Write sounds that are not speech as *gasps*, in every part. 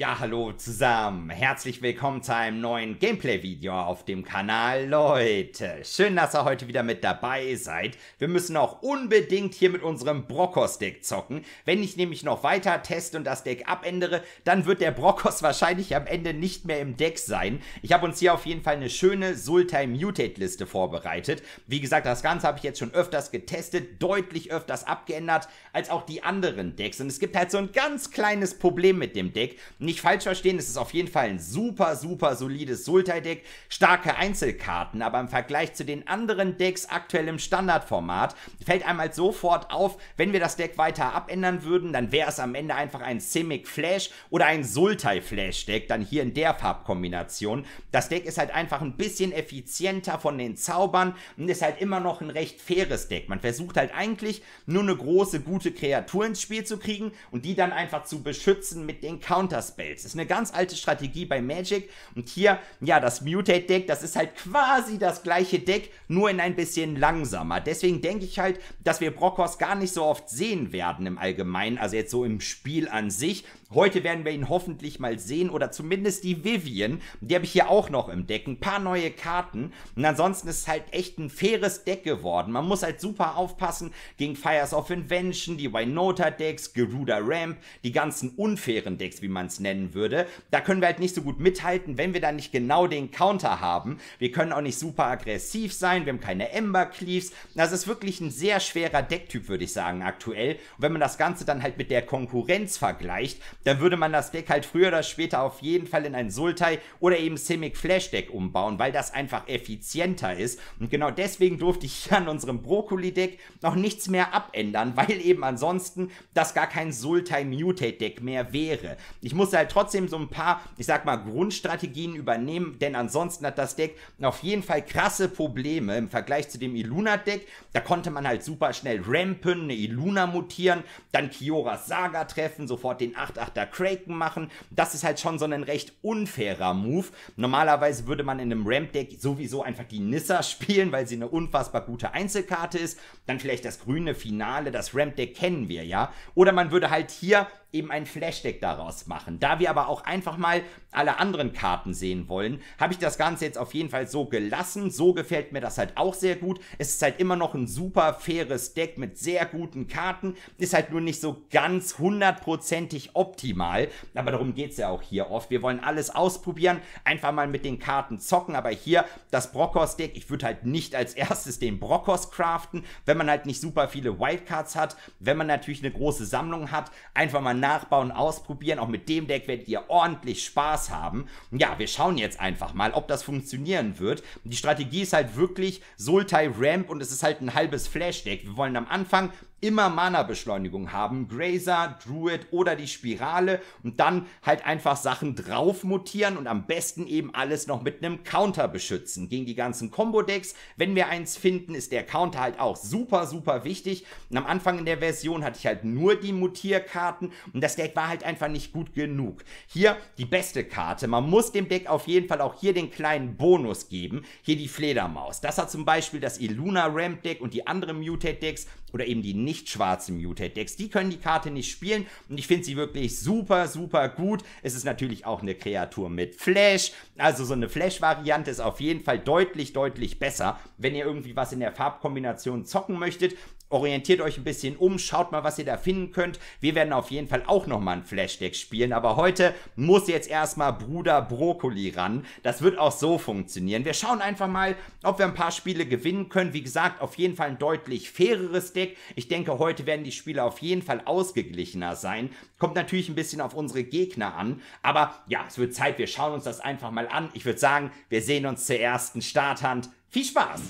Ja, hallo zusammen. Herzlich willkommen zu einem neuen Gameplay-Video auf dem Kanal. Leute, schön, dass ihr heute wieder mit dabei seid. Wir müssen auch unbedingt hier mit unserem Brokkos-Deck zocken. Wenn ich nämlich noch weiter teste und das Deck abändere, dann wird der Brokkos *laughs* wahrscheinlich am Ende nicht mehr im Deck sein. Ich habe uns hier auf jeden Fall eine schöne Sultai Mutate-Liste vorbereitet. Wie gesagt, das Ganze habe ich jetzt schon öfters getestet, deutlich öfters abgeändert als auch die anderen Decks. Und es gibt halt so ein ganz kleines Problem mit dem Deck. Nicht nicht falsch verstehen, es ist auf jeden Fall ein super, super solides Sultai-Deck, starke Einzelkarten, aber im Vergleich zu den anderen Decks aktuell im Standardformat fällt einem halt sofort auf, wenn wir das Deck weiter abändern würden, dann wäre es am Ende einfach ein Simic Flash oder ein Sultai Flash Deck, dann hier in der Farbkombination. Das Deck ist halt einfach ein bisschen effizienter von den Zaubern und ist halt immer noch ein recht faires Deck. Man versucht halt eigentlich nur eine große, gute Kreatur ins Spiel zu kriegen und die dann einfach zu beschützen mit den Counterspells Spells. Das ist eine ganz alte Strategie bei Magic. Und hier, ja, das Mutate-Deck, das ist halt quasi das gleiche Deck, nur in ein bisschen langsamer. Deswegen denke ich halt, dass wir Brockhaus gar nicht so oft sehen werden im Allgemeinen, also jetzt so im Spiel an sich. Heute werden wir ihn hoffentlich mal sehen oder zumindest die Vivian. Die habe ich hier auch noch im Deck. Ein paar neue Karten. Und ansonsten ist es halt echt ein faires Deck geworden. Man muss halt super aufpassen gegen Fires of Invention, die Winota Decks, Geruda Ramp, die ganzen unfairen Decks, wie man es nennen würde. Da können wir halt nicht so gut mithalten, wenn wir da nicht genau den Counter haben. Wir können auch nicht super aggressiv sein. Wir haben keine Ember Cleaves. Das also ist wirklich ein sehr schwerer Decktyp, würde ich sagen, aktuell. Und wenn man das Ganze dann halt mit der Konkurrenz vergleicht, dann würde man das Deck halt früher oder später auf jeden Fall in ein Sultai oder eben Simic Flash Deck umbauen, weil das einfach effizienter ist. Und genau deswegen durfte ich an unserem Brokkoli Deck noch nichts mehr abändern, weil eben ansonsten das gar kein Sultai Mutate Deck mehr wäre. Ich musste halt trotzdem so ein paar, ich sag mal, Grundstrategien übernehmen, denn ansonsten hat das Deck auf jeden Fall krasse Probleme im Vergleich zu dem Iluna Deck. Da konnte man halt super schnell rampen, eine Iluna mutieren, dann Kioras Saga treffen, sofort den 8 Gutachter Kraken machen. Das ist halt schon so ein recht unfairer Move. Normalerweise würde man in einem Ramp-Deck sowieso einfach die Nissa *laughs* spielen, weil sie eine unfassbar gute Einzelkarte ist. Dann vielleicht das grüne Finale, das Ramp-Deck kennen wir ja. Oder man würde halt hier eben ein Flashdeck daraus machen. Da wir aber auch einfach mal alle anderen Karten sehen wollen, habe ich das Ganze jetzt auf jeden Fall so gelassen. So gefällt mir das halt auch sehr gut. Es ist halt immer noch ein super faires Deck mit sehr guten Karten. Ist halt nur nicht so ganz hundertprozentig optimal. Aber darum geht's ja auch hier oft. Wir wollen alles ausprobieren, einfach mal mit den Karten zocken. Aber hier das Brokkos-Deck, ich würde halt nicht als erstes den Brokkos craften, wenn man halt nicht super viele Wildcards hat. Wenn man natürlich eine große Sammlung hat, einfach mal nachbauen, ausprobieren. Auch mit dem Deck werdet ihr ordentlich Spaß haben. Ja, wir schauen jetzt einfach mal, ob das funktionieren wird. Die Strategie ist halt wirklich Sultai Ramp und es ist halt ein halbes Flash-Deck. Wir wollen am Anfang immer Mana-Beschleunigung haben. Grazer, Druid oder die Spirale und dann halt einfach Sachen drauf mutieren und am besten eben alles noch mit einem Counter beschützen. Gegen die ganzen Combo-Decks, wenn wir eins finden, ist der Counter halt auch super, super wichtig. Und am Anfang in der Version hatte ich halt nur die Mutierkarten und das Deck war halt einfach nicht gut genug. Hier die beste Karte. Man muss dem Deck auf jeden Fall auch hier den kleinen Bonus geben. Hier die Fledermaus. Das hat zum Beispiel das Iluna Ramp Deck und die anderen Mutate Decks oder eben die nicht schwarzen Mutate Decks, die können die Karte nicht spielen und ich finde sie wirklich super, super gut. Es ist natürlich auch eine Kreatur mit Flash, also so eine Flash-Variante ist auf jeden Fall deutlich, deutlich besser, wenn ihr irgendwie was in der Farbkombination zocken möchtet orientiert euch ein bisschen um, schaut mal, was ihr da finden könnt. Wir werden auf jeden Fall auch nochmal ein Flashdeck spielen, aber heute muss jetzt erstmal Bruder Brokkoli ran. Das wird auch so funktionieren. Wir schauen einfach mal, ob wir ein paar Spiele gewinnen können. Wie gesagt, auf jeden Fall ein deutlich faireres Deck. Ich denke, heute werden die Spiele auf jeden Fall ausgeglichener sein. Kommt natürlich ein bisschen auf unsere Gegner an, aber ja, es wird Zeit, wir schauen uns das einfach mal an. Ich würde sagen, wir sehen uns zur ersten Starthand. Viel Spaß!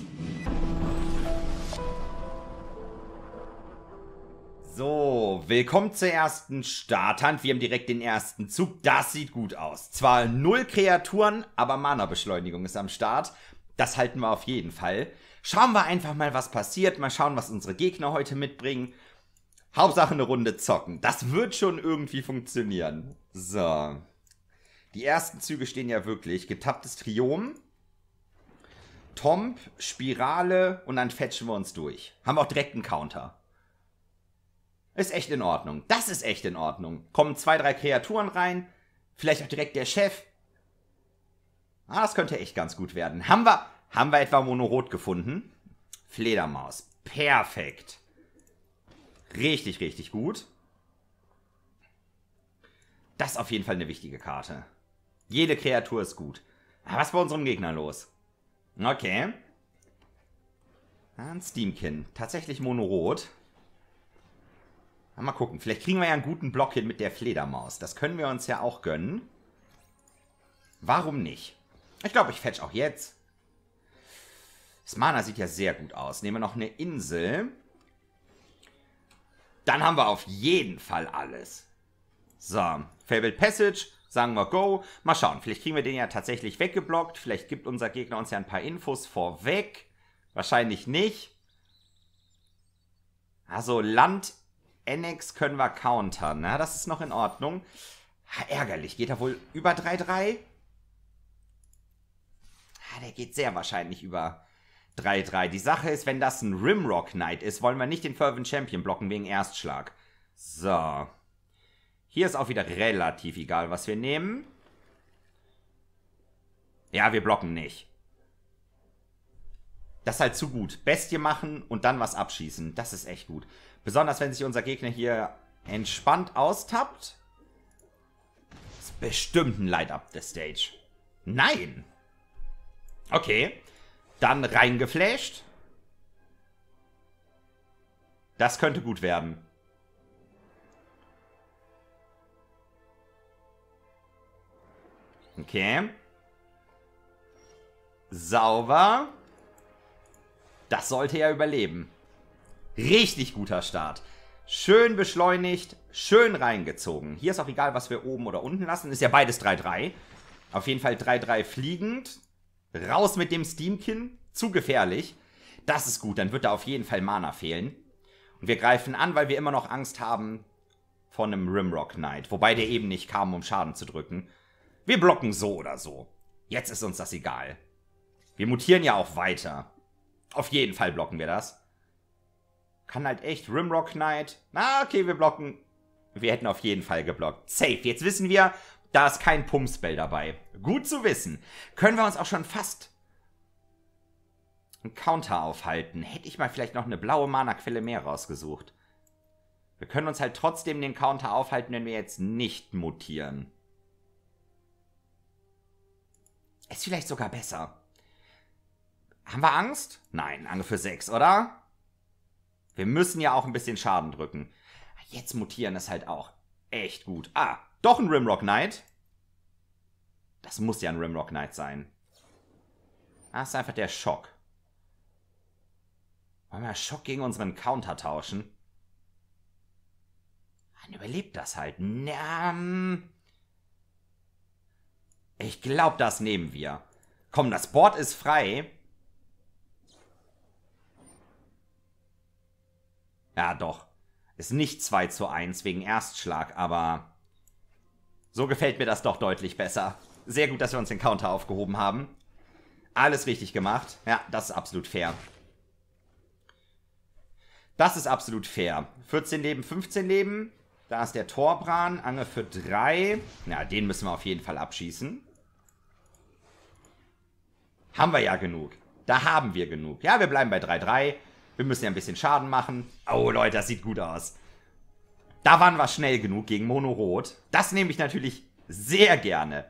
willkommen zur ersten Starthand. Wir haben direkt den ersten Zug. Das sieht gut aus. Zwar null Kreaturen, aber Mana-Beschleunigung ist am Start. Das halten wir auf jeden Fall. Schauen wir einfach mal, was passiert. Mal schauen, was unsere Gegner heute mitbringen. Hauptsache eine Runde zocken. Das wird schon irgendwie funktionieren. So. Die ersten Züge stehen ja wirklich. Getapptes Triom. Tomp, Spirale und dann fetchen wir uns durch. Haben auch direkt einen Counter. Ist echt in Ordnung. Das ist echt in Ordnung. Kommen zwei, drei Kreaturen rein. Vielleicht auch direkt der Chef. Ah, das könnte echt ganz gut werden. Haben wir, haben wir etwa Monorot gefunden? Fledermaus. Perfekt. Richtig, richtig gut. Das ist auf jeden Fall eine wichtige Karte. Jede Kreatur ist gut. Aber ah, was ist bei unserem Gegner los? Okay. Ah, ein Steamkin. Tatsächlich Monorot. Mal gucken. Vielleicht kriegen wir ja einen guten Block hin mit der Fledermaus. Das können wir uns ja auch gönnen. Warum nicht? Ich glaube, ich fetch auch jetzt. Das Mana sieht ja sehr gut aus. Nehmen wir noch eine Insel. Dann haben wir auf jeden Fall alles. So, Fabled Passage, sagen wir Go. Mal schauen, vielleicht kriegen wir den ja tatsächlich weggeblockt. Vielleicht gibt unser Gegner uns ja ein paar Infos vorweg. Wahrscheinlich nicht. Also Land Annex können wir countern. Na, ne? das ist noch in Ordnung. Ha, ärgerlich. Geht er wohl über 3-3? der geht sehr wahrscheinlich über 3-3. Die Sache ist, wenn das ein Rimrock Knight ist, wollen wir nicht den Fervent Champion blocken wegen Erstschlag. So. Hier ist auch wieder relativ egal, was wir nehmen. Ja, wir blocken nicht. Das ist halt zu gut. Bestie machen und dann was abschießen. Das ist echt gut. Besonders wenn sich unser Gegner hier entspannt austappt. Das Ist bestimmt ein Light-Up der Stage. Nein! Okay. Dann reingeflasht. Das könnte gut werden. Okay. Sauber. Das sollte er überleben. Richtig guter Start. Schön beschleunigt, schön reingezogen. Hier ist auch egal, was wir oben oder unten lassen. Ist ja beides 3-3. Auf jeden Fall 3-3 fliegend. Raus mit dem Steamkin. Zu gefährlich. Das ist gut, dann wird da auf jeden Fall Mana fehlen. Und wir greifen an, weil wir immer noch Angst haben von einem Rimrock Knight. Wobei der eben nicht kam, um Schaden zu drücken. Wir blocken so oder so. Jetzt ist uns das egal. Wir mutieren ja auch weiter. Auf jeden Fall blocken wir das. Kann halt echt Rimrock Knight. Na, okay, wir blocken. Wir hätten auf jeden Fall geblockt. Safe. Jetzt wissen wir, da ist kein Pumpspell dabei. Gut zu wissen. Können wir uns auch schon fast einen Counter aufhalten. Hätte ich mal vielleicht noch eine blaue Mana-Quelle mehr rausgesucht. Wir können uns halt trotzdem den Counter aufhalten, wenn wir jetzt nicht mutieren. Ist vielleicht sogar besser. Haben wir Angst? Nein, Angel für 6, oder? Wir müssen ja auch ein bisschen Schaden drücken. Jetzt mutieren ist halt auch echt gut. Ah, doch ein Rimrock Knight. Das muss ja ein Rimrock Knight sein. Ah, ist einfach der Schock. Wollen wir Schock gegen unseren Counter tauschen? Dann überlebt das halt. Na, ich glaube, das nehmen wir. Komm, das Board ist frei. Ja, doch. Ist nicht 2 zu 1 wegen Erstschlag, aber so gefällt mir das doch deutlich besser. Sehr gut, dass wir uns den Counter aufgehoben haben. Alles richtig gemacht. Ja, das ist absolut fair. Das ist absolut fair. 14 Leben, 15 Leben. Da ist der Torbran. Ange für 3. ja, den müssen wir auf jeden Fall abschießen. Haben wir ja genug. Da haben wir genug. Ja, wir bleiben bei 3-3. Wir müssen ja ein bisschen Schaden machen. Oh, Leute, das sieht gut aus. Da waren wir schnell genug gegen Mono Rot. Das nehme ich natürlich sehr gerne.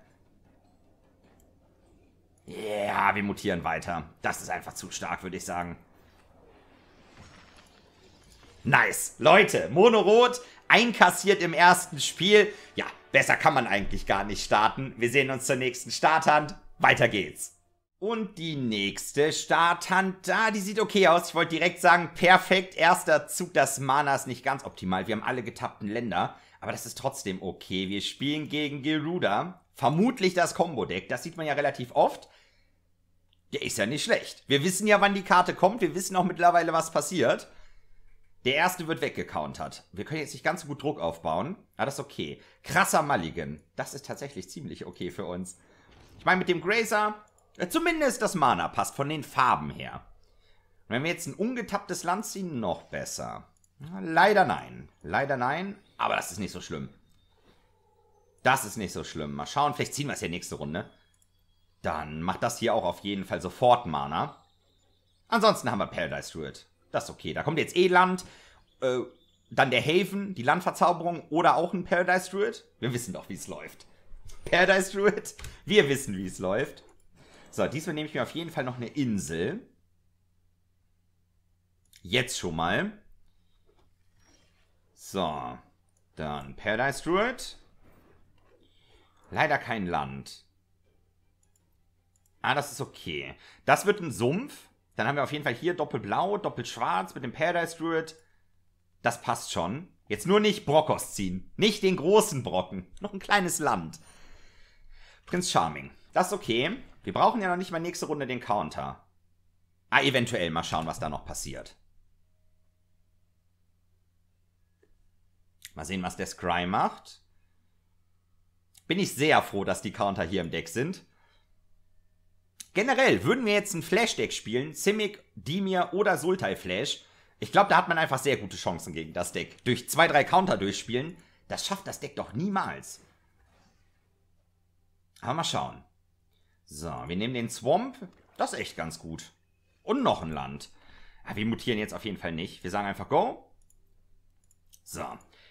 Ja, yeah, wir mutieren weiter. Das ist einfach zu stark, würde ich sagen. Nice. Leute, Mono Rot einkassiert im ersten Spiel. Ja, besser kann man eigentlich gar nicht starten. Wir sehen uns zur nächsten Starthand. Weiter geht's. Und die nächste Starthand da, die sieht okay aus. Ich wollte direkt sagen, perfekt. Erster Zug, das Mana ist nicht ganz optimal. Wir haben alle getappten Länder. Aber das ist trotzdem okay. Wir spielen gegen Geruda. Vermutlich das Combo-Deck. Das sieht man ja relativ oft. Der ist ja nicht schlecht. Wir wissen ja, wann die Karte kommt. Wir wissen auch mittlerweile, was passiert. Der erste wird weggecountert. Wir können jetzt nicht ganz so gut Druck aufbauen. Aber ah, das ist okay. Krasser Mulligan. Das ist tatsächlich ziemlich okay für uns. Ich meine, mit dem Grazer Zumindest das Mana passt von den Farben her. Und wenn wir jetzt ein ungetapptes Land ziehen, noch besser. Leider nein. Leider nein. Aber das ist nicht so schlimm. Das ist nicht so schlimm. Mal schauen, vielleicht ziehen wir es ja nächste Runde. Dann macht das hier auch auf jeden Fall sofort Mana. Ansonsten haben wir Paradise Druid. Das ist okay. Da kommt jetzt eh Land. Äh, dann der Haven, die Landverzauberung oder auch ein Paradise Druid. Wir wissen doch, wie es läuft. Paradise Druid, wir wissen, wie es läuft. So, diesmal nehme ich mir auf jeden Fall noch eine Insel. Jetzt schon mal. So, dann Paradise Druid. Leider kein Land. Ah, das ist okay. Das wird ein Sumpf. Dann haben wir auf jeden Fall hier doppelblau, doppelschwarz mit dem Paradise Druid. Das passt schon. Jetzt nur nicht Brockos ziehen. Nicht den großen Brocken. Noch ein kleines Land. Prinz Charming. Das ist okay. Wir brauchen ja noch nicht mal nächste Runde den Counter. Ah, eventuell mal schauen, was da noch passiert. Mal sehen, was der Scry macht. Bin ich sehr froh, dass die Counter hier im Deck sind. Generell würden wir jetzt ein Flash-Deck spielen, Simic, Dimir oder Sultai Flash. Ich glaube, da hat man einfach sehr gute Chancen gegen das Deck. Durch zwei, drei Counter durchspielen, das schafft das Deck doch niemals. Aber mal schauen. So, wir nehmen den Swamp. Das ist echt ganz gut. Und noch ein Land. Ja, ah, wir mutieren jetzt auf jeden Fall nicht. Wir sagen einfach Go. So.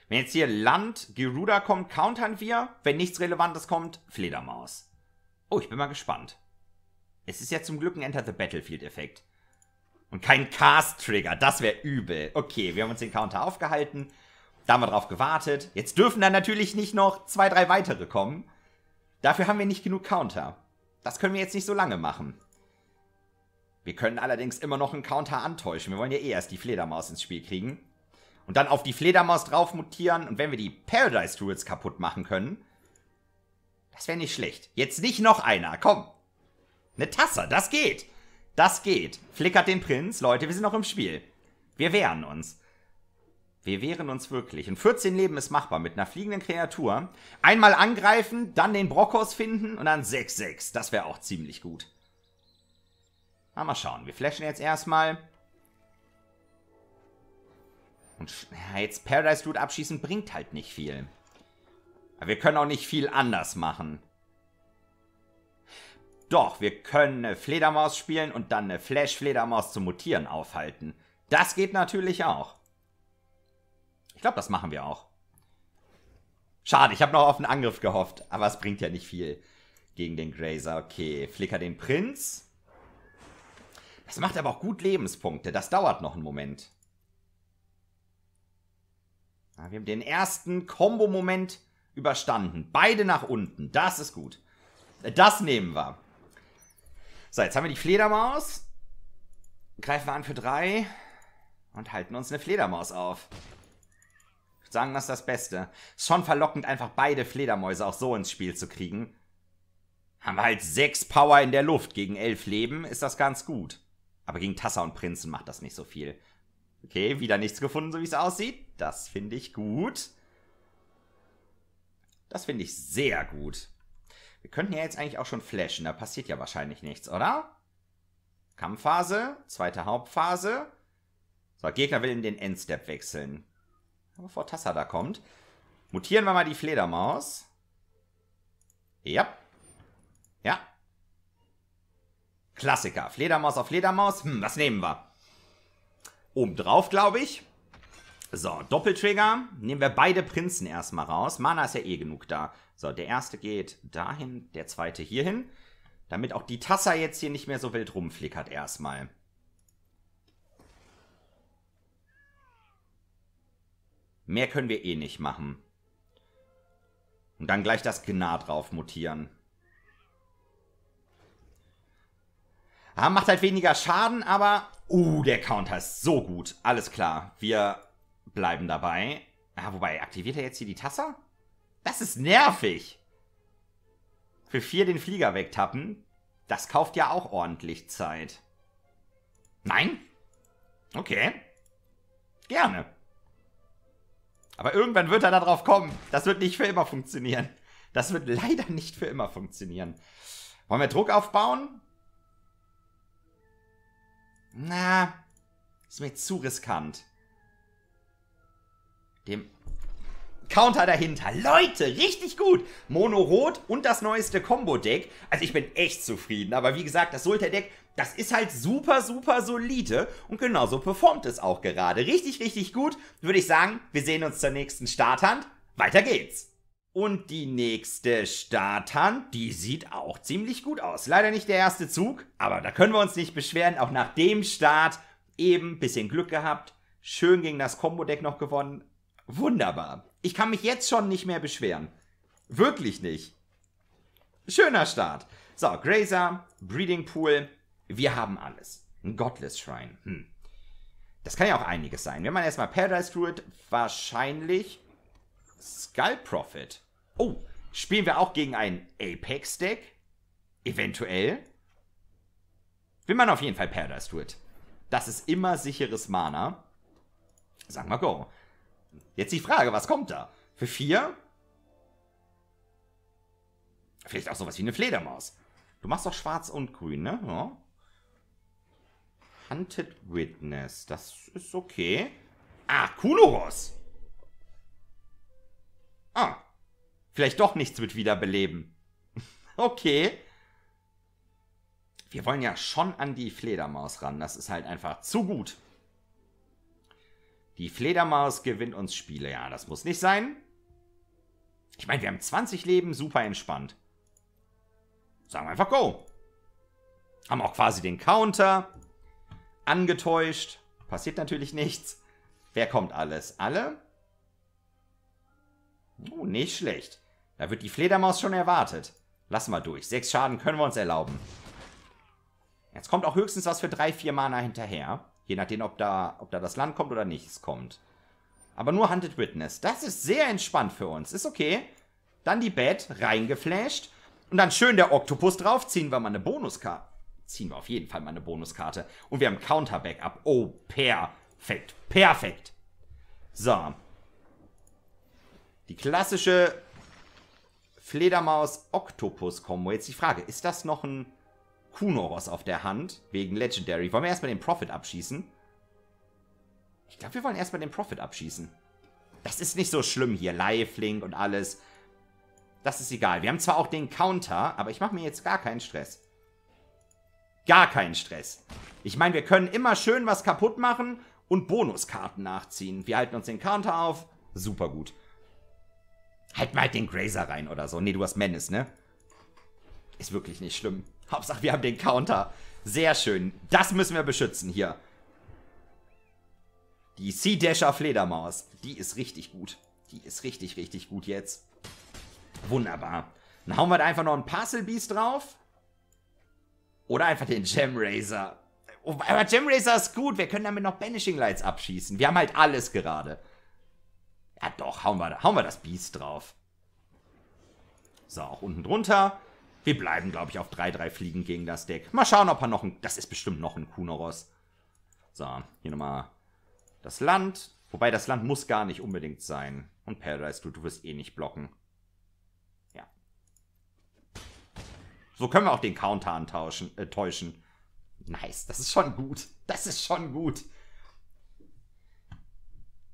Wenn jetzt hier Land, Geruda kommt, countern wir. Wenn nichts Relevantes kommt, Fledermaus. Oh, ich bin mal gespannt. Es ist ja zum Glück ein Enter the Battlefield-Effekt. Und kein Cast-Trigger. Das wäre übel. Okay, wir haben uns den Counter aufgehalten. Da haben wir drauf gewartet. Jetzt dürfen dann natürlich nicht noch zwei, drei weitere kommen. Dafür haben wir nicht genug Counter. Das können wir jetzt nicht so lange machen. Wir können allerdings immer noch einen Counter antäuschen. Wir wollen ja eh erst die Fledermaus ins Spiel kriegen. Und dann auf die Fledermaus drauf mutieren. Und wenn wir die Paradise Tools kaputt machen können, das wäre nicht schlecht. Jetzt nicht noch einer. Komm. Eine Tasse. Das geht. Das geht. Flickert den Prinz. Leute, wir sind noch im Spiel. Wir wehren uns. Wir wehren uns wirklich. In 14 Leben ist machbar mit einer fliegenden Kreatur. Einmal angreifen, dann den Brokkos finden und dann 6-6. Das wäre auch ziemlich gut. Aber ah, mal schauen. Wir flashen jetzt erstmal. Und jetzt Paradise Root abschießen bringt halt nicht viel. Aber wir können auch nicht viel anders machen. Doch, wir können eine Fledermaus spielen und dann eine Flash-Fledermaus zum Mutieren aufhalten. Das geht natürlich auch. Ich glaube, das machen wir auch. Schade, ich habe noch auf einen Angriff gehofft, aber es bringt ja nicht viel gegen den Grazer. Okay, Flicker den Prinz. Das macht aber auch gut Lebenspunkte. Das dauert noch einen Moment. Ja, ah, wir haben den ersten Combo-Moment überstanden. Beide nach unten. Das ist gut. Äh, das nehmen wir. So, jetzt haben wir die Fledermaus. Greifen wir an für drei. Und halten uns eine Fledermaus auf. Sagen wir es das Beste. Ist schon verlockend, einfach beide Fledermäuse auch so ins Spiel zu kriegen. Haben wir halt sechs Power in der Luft. Gegen elf Leben ist das ganz gut. Aber gegen Tassa und Prinzen macht das nicht so viel. Okay, wieder nichts gefunden, so wie es aussieht. Das finde ich gut. Das finde ich sehr gut. Wir könnten ja jetzt eigentlich auch schon flashen. Da passiert ja wahrscheinlich nichts, oder? Kampfphase, zweite Hauptphase. So, Gegner will in den Endstep wechseln bevor Tassa da kommt. Mutieren wir mal die Fledermaus. Ja. Ja. Klassiker. Fledermaus auf Fledermaus. Hm, was nehmen wir? Oben drauf, glaube ich. So, Doppeltrigger. Nehmen wir beide Prinzen erstmal raus. Mana ist ja eh genug da. So, der erste geht dahin, der zweite hierhin. Damit auch die Tassa jetzt hier nicht mehr so wild rumflickert erstmal. Mehr können wir eh nicht machen. Und dann gleich das Gnar drauf mutieren. Ah, macht halt weniger Schaden, aber... Uh, der Counter ist so gut. Alles klar, wir bleiben dabei. Ah, wobei, aktiviert er jetzt hier die Tasse? Das ist nervig. Für vier den Flieger wegtappen. Das kauft ja auch ordentlich Zeit. Nein? Okay. Gerne. Aber irgendwann wird er darauf kommen. Das wird nicht für immer funktionieren. Das wird leider nicht für immer funktionieren. Wollen wir Druck aufbauen? Na, ist mir zu riskant. Dem Counter dahinter. Leute, richtig gut. Mono Rot und das neueste Combo-Deck. Also ich bin echt zufrieden. Aber wie gesagt, das Sulter-Deck das ist halt super, super solide und genauso performt es auch gerade. Richtig, richtig gut. Würde ich sagen, wir sehen uns zur nächsten Starthand. Weiter geht's. Und die nächste Starthand, die sieht auch ziemlich gut aus. Leider nicht der erste Zug, aber da können wir uns nicht beschweren. Auch nach dem Start eben bisschen Glück gehabt. Schön gegen das Combo-Deck noch gewonnen. Wunderbar. Ich kann mich jetzt schon nicht mehr beschweren. Wirklich nicht. Schöner Start. So, Grazer, Breeding Pool, wir haben alles. Ein Godless Shrine. Hm. Das kann ja auch einiges sein. Wenn man erstmal Paradise Druid, wahrscheinlich Skull Prophet. Oh, spielen wir auch gegen ein Apex-Deck? Eventuell? Will man auf jeden Fall Paradise Druid. Das ist immer sicheres Mana. Sagen wir Go. Jetzt die Frage, was kommt da? Für vier? Vielleicht auch sowas wie eine Fledermaus. Du machst doch schwarz und grün, ne? Ja. Hunted Witness. Das ist okay. Ah, Kuloros. Ah. Vielleicht doch nichts mit Wiederbeleben. *laughs* okay. Wir wollen ja schon an die Fledermaus ran. Das ist halt einfach zu gut. Die Fledermaus gewinnt uns Spiele. Ja, das muss nicht sein. Ich meine, wir haben 20 Leben, super entspannt. Sagen wir einfach Go. Haben auch quasi den Counter angetäuscht, passiert natürlich nichts. Wer kommt alles? Alle? Oh, nicht schlecht. Da wird die Fledermaus schon erwartet. Lass mal durch. Sechs Schaden können wir uns erlauben. Jetzt kommt auch höchstens was für drei, vier Mana hinterher. Je nachdem, ob da, ob da das Land kommt oder nichts kommt. Aber nur Hunted Witness. Das ist sehr entspannt für uns. Ist okay. Dann die Bat reingeflasht. Und dann schön der Oktopus drauf. Ziehen wir mal eine Bonuskarte ziehen wir auf jeden Fall mal eine Bonuskarte. Und wir haben Counter-Backup. Oh, perfekt. Perfekt. So. Die klassische fledermaus octopus kombo Jetzt die Frage, ist das noch ein Kunoros auf der Hand? Wegen Legendary. Wollen wir erstmal den Profit abschießen? Ich glaube, wir wollen erstmal den Profit abschießen. Das ist nicht so schlimm hier. Lifelink und alles. Das ist egal. Wir haben zwar auch den Counter, aber ich mache mir jetzt gar keinen Stress. Gar keinen Stress. Ich meine, wir können immer schön was kaputt machen und Bonuskarten nachziehen. Wir halten uns den Counter auf. Super gut. Halt mal den Grazer rein oder so. Nee, du hast Menace, ne? Ist wirklich nicht schlimm. Hauptsache, wir haben den Counter. Sehr schön. Das müssen wir beschützen hier. Die Sea Dasher Fledermaus. Die ist richtig gut. Die ist richtig, richtig gut jetzt. Wunderbar. Dann hauen wir da einfach noch ein Parcel Beast drauf. Oder einfach den Gem Razer. Oh, aber Gem Razer ist gut. Wir können damit noch Banishing Lights abschießen. Wir haben halt alles gerade. Ja doch, hauen wir, hauen wir das Biest drauf. So, auch unten drunter. Wir bleiben, glaube ich, auf 3-3 fliegen gegen das Deck. Mal schauen, ob er noch ein... Das ist bestimmt noch ein Kunoros. So, hier nochmal das Land. Wobei, das Land muss gar nicht unbedingt sein. Und Paradise, du, du wirst eh nicht blocken. So können wir auch den Counter antauschen, äh, täuschen. Nice, das ist schon gut. Das ist schon gut.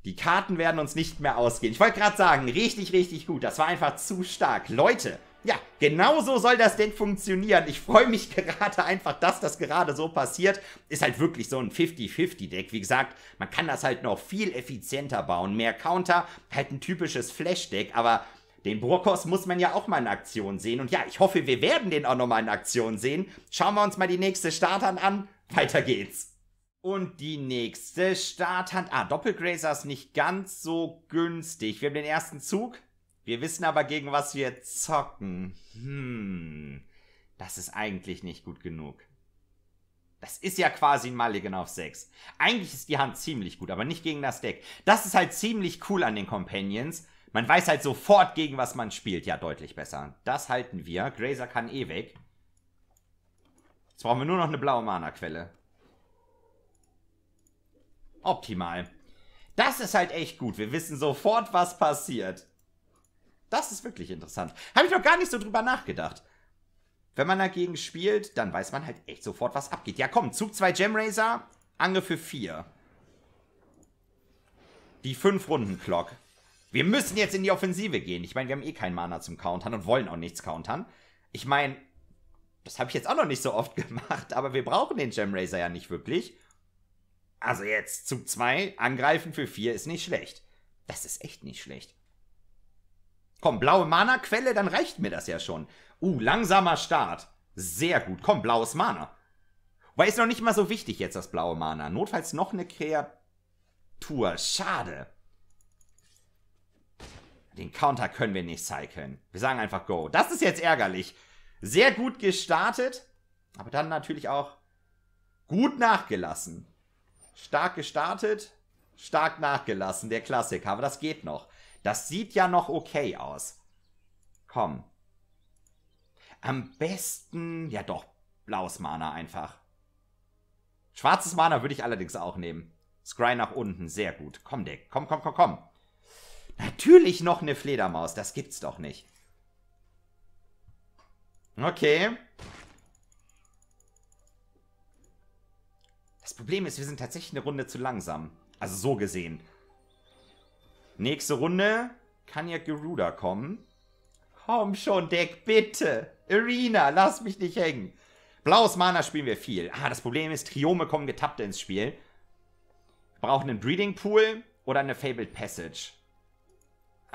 Die Karten werden uns nicht mehr ausgehen. Ich wollte gerade sagen, richtig, richtig gut. Das war einfach zu stark. Leute, ja, genau so soll das denn funktionieren. Ich freue mich *laughs* gerade einfach, dass das gerade so passiert. Ist halt wirklich so ein 50-50-Deck. Wie gesagt, man kann das halt noch viel effizienter bauen. Mehr Counter, halt ein typisches Flash-Deck, aber den Burkos muss man ja auch mal in Aktion sehen. Und ja, ich hoffe, wir werden den auch nochmal in Aktion sehen. Schauen wir uns mal die nächste Starthand an. Weiter geht's. Und die nächste Starthand. Ah, Doppelgrazer ist nicht ganz so günstig. Wir haben den ersten Zug. Wir wissen aber, gegen was wir zocken. Hm. Das ist eigentlich nicht gut genug. Das ist ja quasi ein Mulligan auf 6. Eigentlich ist die Hand ziemlich gut, aber nicht gegen das Deck. Das ist halt ziemlich cool an den Companions. Man weiß halt sofort, gegen was man spielt. Ja, deutlich besser. Das halten wir. Grazer kann eh weg. Jetzt brauchen wir nur noch eine blaue Mana-Quelle. Optimal. Das ist halt echt gut. Wir wissen sofort, was passiert. Das ist wirklich interessant. Habe ich noch gar nicht so drüber nachgedacht. Wenn man dagegen spielt, dann weiß man halt echt sofort, was abgeht. Ja, komm, Zug 2 Gemraiser, Angriff für 4. Die 5-Runden-Clock. Wir müssen jetzt in die Offensive gehen. Ich meine, wir haben eh keinen Mana zum Countern und wollen auch nichts countern. Ich meine, das habe ich jetzt auch noch nicht so oft *laughs* gemacht, aber wir brauchen den Gemraiser ja nicht wirklich. Also jetzt Zug 2, angreifen für 4 ist nicht schlecht. Das ist echt nicht schlecht. Komm, blaue Mana-Quelle, dann reicht mir das ja schon. Uh, langsamer Start. Sehr gut. Komm, blaues Mana. Weil ist noch nicht mal so wichtig jetzt das blaue Mana. Notfalls noch eine Kreatur. Schade. Den Counter können wir nicht cyclen. Wir sagen einfach Go. Das ist jetzt ärgerlich. Sehr gut gestartet, aber dann natürlich auch gut nachgelassen. Stark gestartet, stark nachgelassen, der Klassiker. Aber das geht noch. Das sieht ja noch okay aus. Komm. Am besten, ja doch, blaues Mana einfach. Schwarzes Mana würde ich allerdings auch nehmen. Scry nach unten, sehr gut. Komm, Deck. Komm, komm, komm, komm. Natürlich noch eine Fledermaus. Das gibt's doch nicht. Okay. Das Problem ist, wir sind tatsächlich eine Runde zu langsam. Also so gesehen. Nächste Runde kann ja Geruda kommen. Komm schon, Deck, bitte. Irina, lass mich nicht hängen. Blaues Mana spielen wir viel. Ah, das Problem ist, Triome kommen getappt ins Spiel. Wir brauchen einen Breeding Pool oder eine Fabled Passage.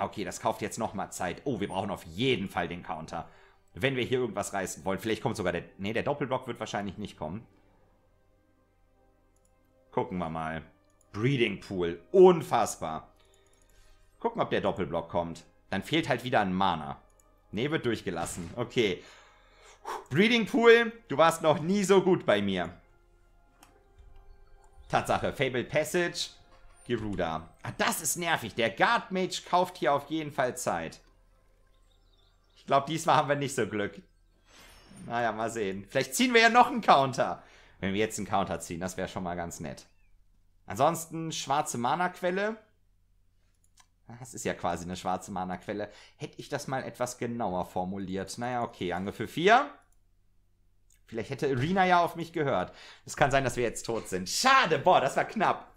Ah, okay, das kauft jetzt nochmal Zeit. Oh, wir brauchen auf jeden Fall den Counter. Wenn wir hier irgendwas reißen wollen. Vielleicht kommt sogar der... Ne, der Doppelblock wird wahrscheinlich nicht kommen. Gucken wir mal. Breeding Pool. Unfassbar. Gucken, ob der Doppelblock kommt. Dann fehlt halt wieder ein Mana. Ne, wird durchgelassen. Okay. Breeding Pool, du warst noch nie so gut bei mir. Tatsache, Fabled Passage. Geruda. Ah, das ist nervig. Der Guard Mage kauft hier auf jeden Fall Zeit. Ich glaube, diesmal haben wir nicht so Glück. Naja, mal sehen. Vielleicht ziehen wir ja noch einen Counter. Wenn wir jetzt einen Counter ziehen, das wäre schon mal ganz nett. Ansonsten schwarze Mana-Quelle. Ah, das ist ja quasi eine schwarze Mana-Quelle. Hätte ich das mal etwas genauer formuliert. Naja, okay, Ange für 4. Vielleicht hätte Rina ja auf mich gehört. Es kann sein, dass wir jetzt tot sind. Schade, boah, das war knapp.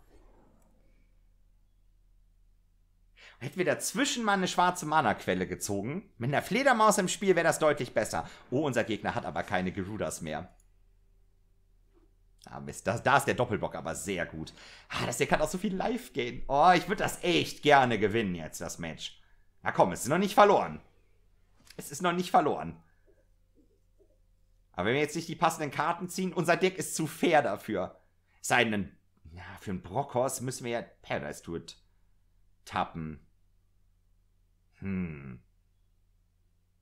Hätten wir dazwischen mal eine schwarze Mana-Quelle gezogen, mit einer Fledermaus im Spiel wäre das deutlich besser. Oh, unser Gegner hat aber keine Gerudas mehr. Ah, Mist, da, da ist der Doppelbock aber sehr gut. Ah, das hier kann auch so viel live gehen. Oh, ich würde das echt gerne gewinnen jetzt, das Match. Na komm, es ist noch nicht verloren. Es ist noch nicht verloren. Aber wenn wir jetzt nicht die passenden Karten ziehen, unser Deck ist zu fair dafür. Seinen, ja, für einen Brockhaus müssen wir ja Paradise Tour tappen. Hm.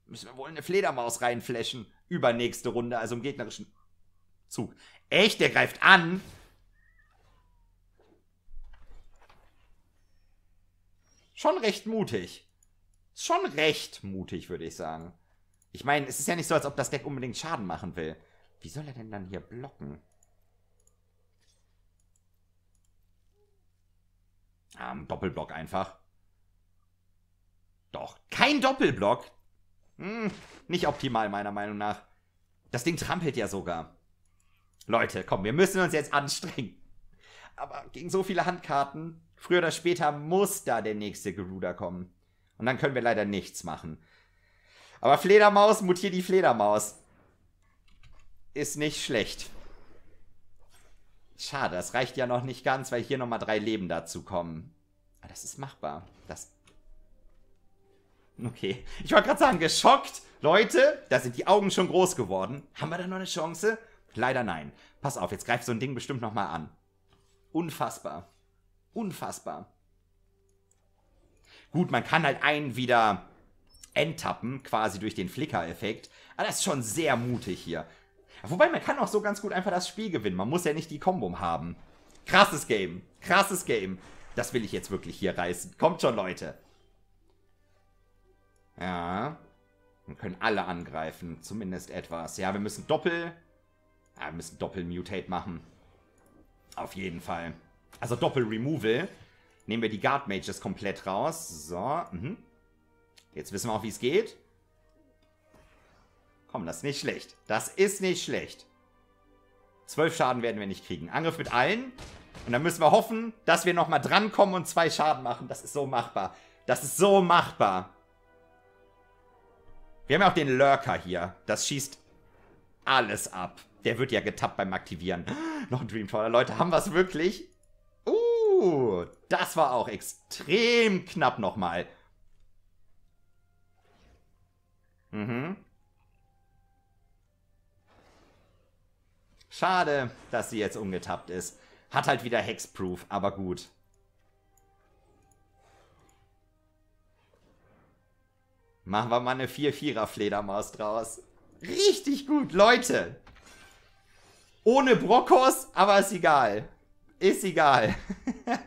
Müssen wir wohl eine Fledermaus reinflashen. Übernächste Runde, also im gegnerischen Zug. Echt, der greift an? Schon recht mutig. Schon recht mutig, würde ich sagen. Ich meine, es ist ja nicht so, als ob das Deck unbedingt Schaden machen will. Wie soll er denn dann hier blocken? Ah, Doppelblock einfach. Doch, kein Doppelblock. Hm, nicht optimal meiner Meinung nach. Das Ding trampelt ja sogar. Leute, komm, wir müssen uns jetzt anstrengen. Aber gegen so viele Handkarten, früher oder später muss da der nächste Geruder kommen. Und dann können wir leider nichts machen. Aber Fledermaus, mutier die Fledermaus. Ist nicht schlecht. Schade, das reicht ja noch nicht ganz, weil hier nochmal drei Leben dazu kommen. Aber das ist machbar. Das Okay. Ich wollte gerade sagen, geschockt. Leute, da sind die Augen schon groß geworden. Haben wir da noch eine Chance? Leider nein. Pass auf, jetzt greift so ein Ding bestimmt nochmal an. Unfassbar. Unfassbar. Gut, man kann halt einen wieder enttappen, quasi durch den Flicker-Effekt. Aber das ist schon sehr mutig hier. Wobei, man kann auch so ganz gut einfach das Spiel gewinnen. Man muss ja nicht die Combo haben. Krasses Game. Krasses Game. Das will ich jetzt wirklich hier reißen. Kommt schon, Leute. Ja. Dann können alle angreifen, zumindest etwas. Ja, wir müssen doppel... Ja, wir müssen Doppel-Mutate machen. Auf jeden Fall. Also Doppel-Removal. Nehmen wir die Guard Mages komplett raus. So, mhm. Jetzt wissen wir auch, wie es geht. Komm, das ist nicht schlecht. Das ist nicht schlecht. Zwölf Schaden werden wir nicht kriegen. Angriff mit allen. Und dann müssen wir hoffen, dass wir nochmal drankommen und zwei Schaden machen. Das ist so machbar. Das ist so machbar. Wir haben ja auch den Lurker hier. Das schießt alles ab. Der wird ja getappt beim Aktivieren. *gasps* Noch ein Dreamtrawler. Leute, haben wir es wirklich? Uh, das war auch extrem knapp nochmal. Mhm. Schade, dass sie jetzt umgetappt ist. Hat halt wieder Hexproof, aber gut. Machen wir mal eine 4-4er-Fledermaus draus. Richtig gut, Leute. Ohne Brokkos, aber ist egal. Ist egal. *laughs*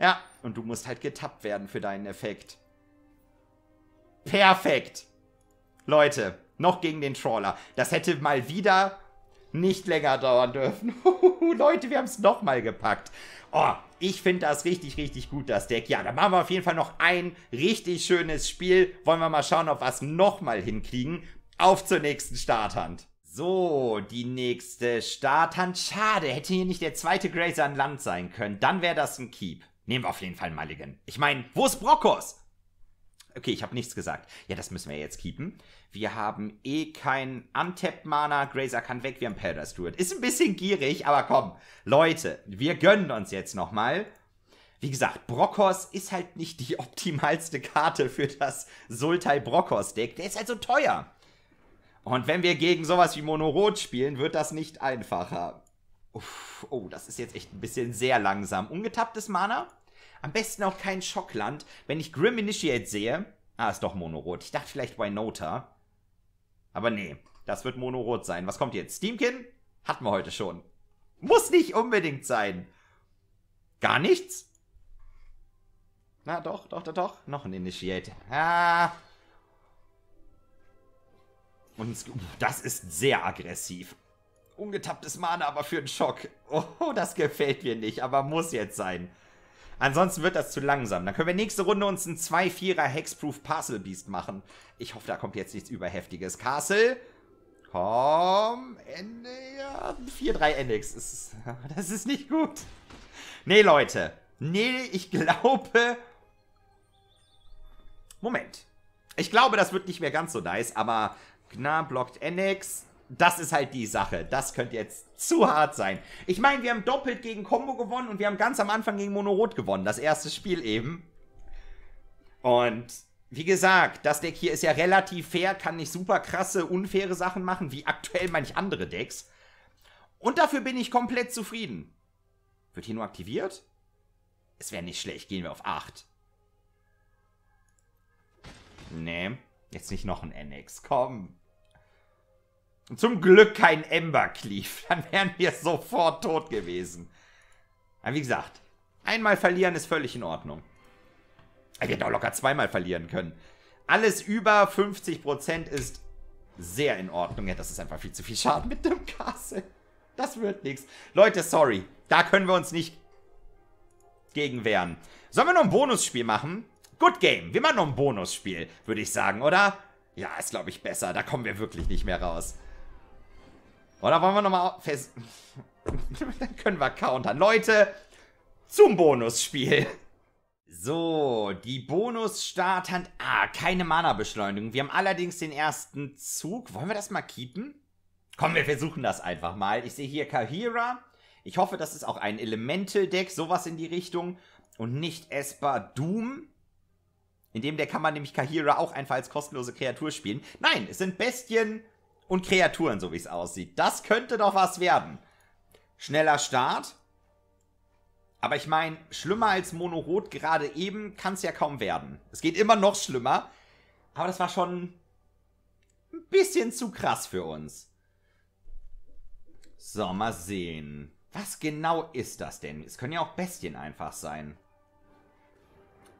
ja, und du musst halt getappt werden für deinen Effekt. Perfekt. Leute, noch gegen den Trawler. Das hätte mal wieder nicht länger dauern dürfen. *laughs* Leute, wir haben es nochmal gepackt. Oh, ich finde das richtig, richtig gut, das Deck. Ja, da machen wir auf jeden Fall noch ein richtig schönes Spiel. Wollen wir mal schauen, ob wir es nochmal hinkriegen. Auf zur nächsten Starthand. So, die nächste Starthand. Schade, hätte hier nicht der zweite Grazer an Land sein können. Dann wäre das ein Keep. Nehmen wir auf jeden Fall Mulligan. Ich meine, wo ist Brokkos? Okay, ich habe nichts gesagt. Ja, das müssen wir jetzt keepen. Wir haben eh kein Untap-Mana. Grazer kann weg, wir haben Paradise Druid. Ist ein bisschen gierig, aber komm. Leute, wir gönnen uns jetzt nochmal. Wie gesagt, Brokkos ist halt nicht die *laughs* optimalste Karte für das Sultai Brokkos Deck. Der ist halt so teuer. Und wenn wir gegen sowas wie Monorot spielen, wird das nicht einfacher. Uff, oh, das ist jetzt echt ein bisschen sehr langsam. Ungetapptes Mana? Am besten auch kein Schockland. Wenn ich Grim Initiate sehe. Ah, ist doch Monorot. Ich dachte vielleicht Winota. Aber nee, das wird Monorot sein. Was kommt jetzt? Steamkin? Hatten wir heute schon. Muss nicht unbedingt sein. Gar nichts? Na doch, doch, doch, doch. Noch ein Initiate. Ah. Und uh, das ist sehr aggressiv. Ungetapptes Mana aber für einen Schock. Oh, das gefällt mir nicht, aber muss jetzt sein. Ansonsten wird das zu langsam. Dann können wir nächste Runde uns ein 2-4er Hexproof Parcel Beast machen. Ich hoffe, da kommt jetzt nichts überheftiges. Castle, komm, Ende, ja, 4-3 NX. Das ist, *laughs* das ist nicht gut. Nee, Leute. Nee, ich glaube... Moment. Ich glaube, das wird nicht mehr ganz so nice, aber Gnar blockt NX das ist halt die Sache. Das könnte jetzt zu hart sein. Ich meine, wir haben doppelt gegen Combo gewonnen und wir haben ganz am Anfang gegen Monorot gewonnen. Das erste Spiel eben. Und wie gesagt, das Deck hier ist ja relativ fair, kann nicht super krasse, unfaire Sachen machen, wie aktuell manch andere Decks. Und dafür bin ich komplett zufrieden. Wird hier nur aktiviert? Es wäre nicht schlecht, gehen wir auf 8. Nee, jetzt nicht noch ein NX, komm. Zum Glück kein Ember Cleave, *laughs* dann wären wir sofort tot gewesen. Aber wie gesagt, einmal verlieren ist völlig in Ordnung. Wir hätten auch locker zweimal verlieren können. Alles über 50% ist sehr in Ordnung. Ja, das ist einfach viel zu viel Schaden mit dem Castle. Das wird nichts. Leute, sorry. Da können wir uns nicht gegen wehren. Sollen wir noch ein Bonusspiel machen? Good Game. Wir machen noch ein Bonusspiel, würde ich sagen, oder? Ja, ist, glaube ich, besser. Da kommen wir wirklich nicht mehr raus. Oder wollen wir nochmal fest... *laughs* Dann können wir countern. Leute, zum Bonusspiel. So, die Bonus-Starthand. Ah, keine Mana-Beschleunigung. Wir haben allerdings den ersten Zug. Wollen wir das mal keepen? Komm, wir versuchen das einfach mal. Ich sehe hier Kahira. Ich hoffe, das ist auch ein Elemental-Deck, sowas in die Richtung. Und nicht Esper Doom. In dem Deck kann man nämlich Kahira auch einfach als kostenlose Kreatur spielen. Nein, es sind Bestien, und Kreaturen, so wie es aussieht. Das könnte doch was werden. Schneller Start. Aber ich meine, schlimmer als Monorot gerade eben kann es ja kaum werden. Es geht immer noch schlimmer. Aber das war schon ein bisschen zu krass für uns. So, mal sehen. Was genau ist das denn? Es können ja auch Bestien einfach sein.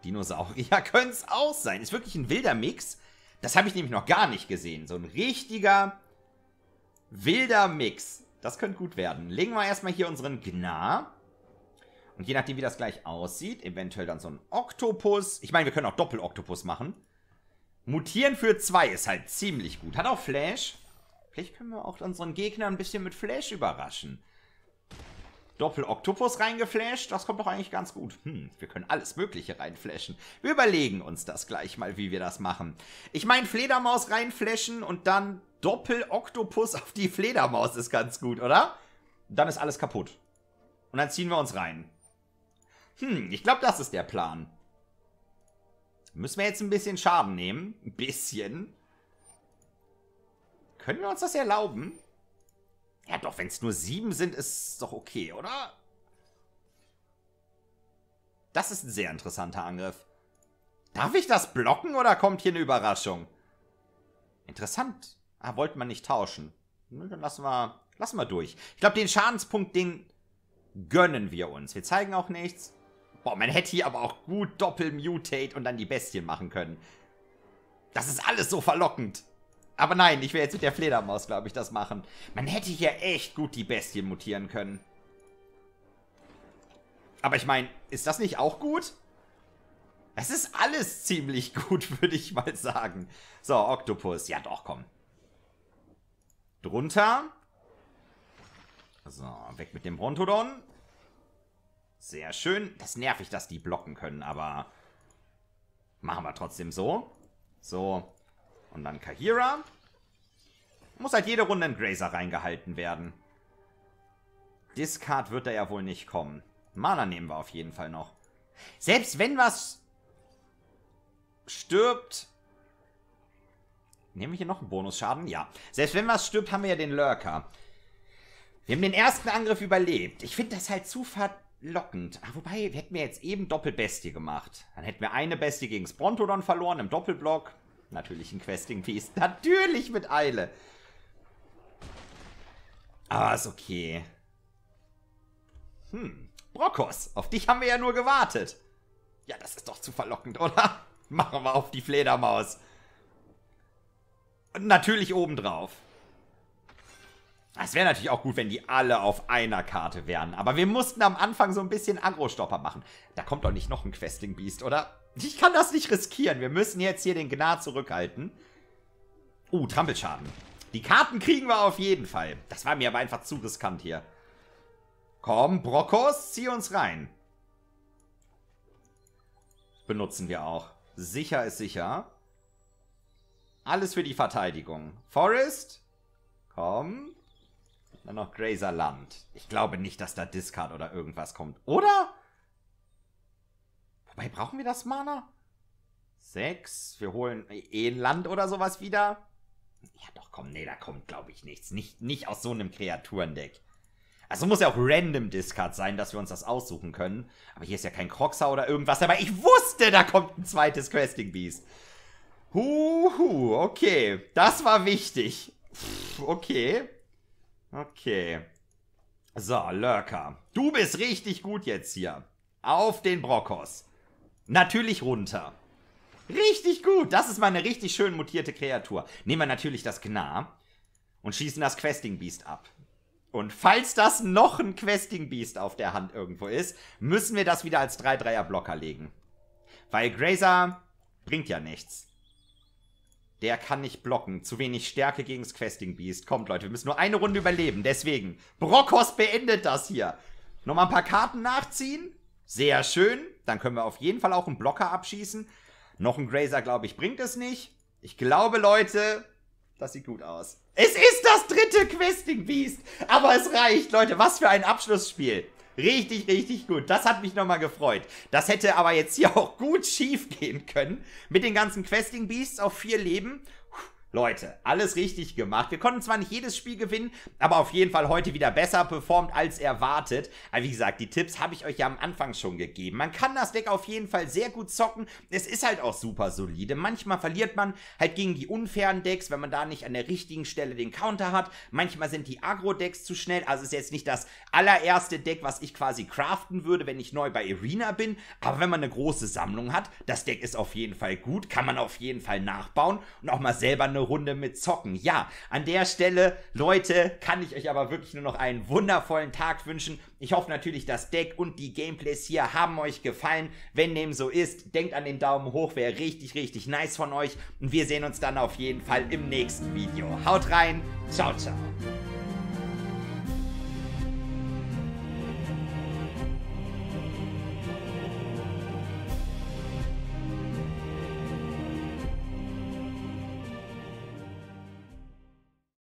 Dinosaurier *laughs* können es auch sein. Ist wirklich ein wilder Mix. Das habe ich nämlich noch gar nicht gesehen. So ein richtiger wilder Mix. Das könnte gut werden. Legen wir erstmal hier unseren Gnar. Und je nachdem, wie das gleich aussieht, eventuell dann so ein Oktopus. Ich meine, wir können auch Doppel-Oktopus machen. Mutieren für zwei ist halt ziemlich gut. Hat auch Flash. Vielleicht können wir auch unseren Gegner ein bisschen mit Flash überraschen. Doppel-Oktopus reingeflasht. Das kommt doch eigentlich ganz gut. Hm, wir können alles Mögliche reinflashen. Wir überlegen uns das gleich mal, wie wir das machen. Ich meine, Fledermaus reinflashen und dann Doppel-Oktopus auf die Fledermaus ist ganz gut, oder? Dann ist alles kaputt. Und dann ziehen wir uns rein. Hm, ich glaube, das ist der Plan. Müssen wir jetzt ein bisschen Schaden nehmen? Ein bisschen. Können wir uns das erlauben? Ja doch, wenn es nur sieben sind, ist es doch okay, oder? Das ist ein sehr interessanter Angriff. Darf ich das blocken oder kommt hier eine Überraschung? Interessant. Ah, wollte man nicht tauschen. Dann lassen wir, lassen wir durch. Ich glaube, den Schadenspunkt, den gönnen wir uns. Wir zeigen auch nichts. Boah, man hätte hier aber auch gut Doppel-Mutate und dann die Bestien machen können. Das ist alles so verlockend. Aber nein, ich will jetzt mit der Fledermaus, glaube ich, das machen. Man hätte hier echt gut die Bestien mutieren können. Aber ich meine, ist das nicht auch gut? Es ist alles ziemlich *laughs* gut, würde ich mal sagen. So, Oktopus. Ja doch, komm. Drunter. So, weg mit dem Brontodon. Sehr schön. Das nervig, dass die blocken können, aber... Machen wir trotzdem so. So. Und dann Kahira. Muss halt jede Runde ein Grazer reingehalten werden. Discard wird da ja wohl nicht kommen. Mana nehmen wir auf jeden Fall noch. Selbst wenn was stirbt... Nehmen wir hier noch einen Bonusschaden? Ja. Selbst wenn was stirbt, haben wir ja den Lurker. Wir haben den ersten Angriff überlebt. Ich finde das halt zu verlockend. Ach, wobei, wir hätten wir jetzt eben Doppelbestie gemacht. Dann hätten wir eine Bestie gegen Sprontodon verloren im Doppelblock. Natürlich ein Questing Piece. *laughs* Natürlich mit Eile. Aber ah, ist okay. Hm. Brokkos, auf dich haben wir ja nur gewartet. Ja, das ist doch zu verlockend, oder? *laughs* Machen wir auf die Fledermaus. Und natürlich obendrauf. Es wäre natürlich auch gut, wenn die alle auf einer Karte wären. Aber wir mussten am Anfang so ein bisschen Agro-Stopper machen. Da kommt doch nicht noch ein Questing Beast, oder? Ich kann das nicht riskieren. Wir müssen jetzt hier den Gnar zurückhalten. Uh, Trampelschaden. Die Karten kriegen wir auf jeden Fall. Das war mir aber einfach zu riskant hier. Komm, Brokkos, zieh uns rein. Benutzen wir auch. Sicher ist sicher. Alles für die Verteidigung. Forest, komm. Dann noch Grazer Land. Ich glaube nicht, dass da Discard oder irgendwas kommt. Oder? Wobei, brauchen wir das Mana? Sechs. Wir holen eh ein Land oder sowas wieder. Ja, doch, komm, nee, da kommt, glaube ich, nichts. Nicht, nicht aus so einem Kreaturendeck. Also muss ja auch random Discard sein, dass wir uns das aussuchen können. Aber hier ist ja kein Croxer oder irgendwas. Aber ich wusste, da kommt ein zweites Questing Beast. Huhu, okay. Das war wichtig. Pff, okay. Okay. So, Lurker. Du bist richtig gut jetzt hier. Auf den Brokkos. Natürlich runter. Richtig gut. Das ist mal eine richtig schön mutierte Kreatur. Nehmen wir natürlich das Gnar und schießen das Questing Beast ab. Und falls das noch ein Questing Beast auf der Hand irgendwo ist, müssen wir das wieder als 3-3er Blocker legen. Weil Grazer bringt ja nichts. Der kann nicht blocken. Zu wenig Stärke gegen das Questing Beast. Kommt, Leute, wir müssen nur eine Runde überleben. Deswegen, Brokkos beendet das hier. Nochmal ein paar Karten nachziehen. Sehr schön. Dann können wir auf jeden Fall auch einen Blocker abschießen. Noch ein Grazer, glaube ich, bringt es nicht. Ich glaube, Leute, das sieht gut aus. Es ist das dritte Questing Beast. Aber es reicht, Leute. Was für ein Abschlussspiel. Richtig, richtig gut. Das hat mich nochmal gefreut. Das hätte aber jetzt hier auch gut schief gehen können. Mit den ganzen Questing Beasts auf vier Leben. Puh. Leute, alles richtig gemacht. Wir konnten zwar nicht jedes Spiel gewinnen, aber auf jeden Fall heute wieder besser performt als erwartet. Aber wie gesagt, die Tipps habe ich euch ja am Anfang schon gegeben. Man kann das Deck auf jeden Fall sehr gut zocken. Es ist halt auch super solide. Manchmal verliert man halt gegen die unfairen Decks, wenn man da nicht an der richtigen Stelle den Counter hat. Manchmal sind die Agro-Decks zu schnell. Also ist jetzt nicht das allererste Deck, was ich quasi craften würde, wenn ich neu bei Arena bin. Aber wenn man eine große Sammlung hat, das Deck ist auf jeden Fall gut, kann man auf jeden Fall nachbauen und auch mal selber eine eine Runde mit Zocken. Ja, an der Stelle, Leute, kann ich euch aber wirklich nur noch einen wundervollen Tag wünschen. Ich hoffe natürlich, das Deck und die Gameplays hier haben euch gefallen. Wenn dem so ist, denkt an den Daumen hoch, wäre richtig, richtig nice von euch. Und wir sehen uns dann auf jeden Fall im nächsten Video. Haut rein, ciao, ciao.